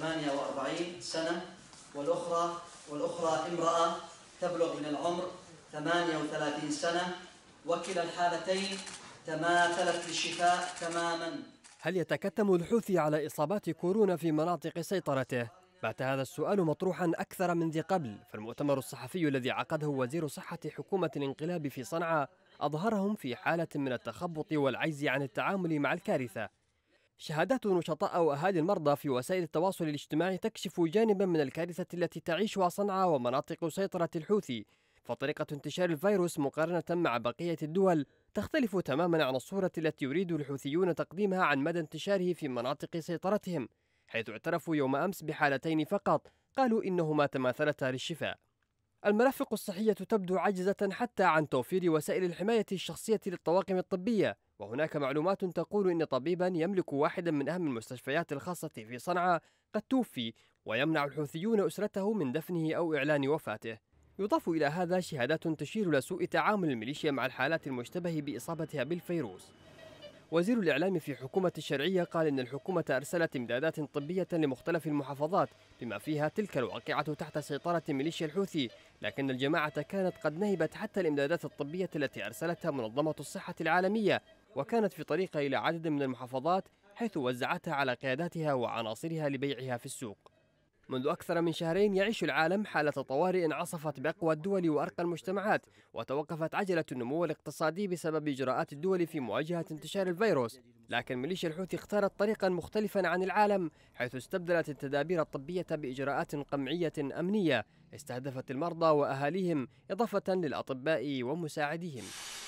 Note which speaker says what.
Speaker 1: 48 سنة والأخرى والأخرى امرأة تبلغ من العمر 38 سنة وكلا الحالتين تماثلت للشفاء الشفاء تماما هل يتكتم الحوثي على إصابات كورونا في مناطق سيطرته؟ بات هذا السؤال مطروحا أكثر من ذي قبل فالمؤتمر الصحفي الذي عقده وزير صحة حكومة الانقلاب في صنعاء أظهرهم في حالة من التخبط والعجز عن التعامل مع الكارثة شهادات نشطاء وأهالي المرضى في وسائل التواصل الاجتماعي تكشف جانبا من الكارثة التي تعيشها صنعاء ومناطق سيطرة الحوثي فطريقة انتشار الفيروس مقارنة مع بقية الدول تختلف تماما عن الصورة التي يريد الحوثيون تقديمها عن مدى انتشاره في مناطق سيطرتهم حيث اعترفوا يوم أمس بحالتين فقط قالوا إنهما تماثلتا للشفاء المرافق الصحية تبدو عاجزة حتى عن توفير وسائل الحماية الشخصية للطواقم الطبية وهناك معلومات تقول أن طبيبا يملك واحدا من أهم المستشفيات الخاصة في صنعاء قد توفي ويمنع الحوثيون أسرته من دفنه أو إعلان وفاته يضاف إلى هذا شهادات تشير إلى سوء تعامل الميليشيا مع الحالات المشتبه بإصابتها بالفيروس وزير الإعلام في حكومة الشرعية قال إن الحكومة أرسلت إمدادات طبية لمختلف المحافظات بما فيها تلك الواقعة تحت سيطرة ميليشيا الحوثي لكن الجماعة كانت قد نهبت حتى الإمدادات الطبية التي أرسلتها منظمة الصحة العالمية وكانت في طريقها إلى عدد من المحافظات حيث وزعتها على قياداتها وعناصرها لبيعها في السوق منذ أكثر من شهرين يعيش العالم حالة طوارئ عصفت بأقوى الدول وأرقى المجتمعات وتوقفت عجلة النمو الاقتصادي بسبب إجراءات الدول في مواجهة انتشار الفيروس لكن ميليشيا الحوثي اختارت طريقا مختلفا عن العالم حيث استبدلت التدابير الطبية بإجراءات قمعية أمنية استهدفت المرضى وأهاليهم إضافة للأطباء ومساعديهم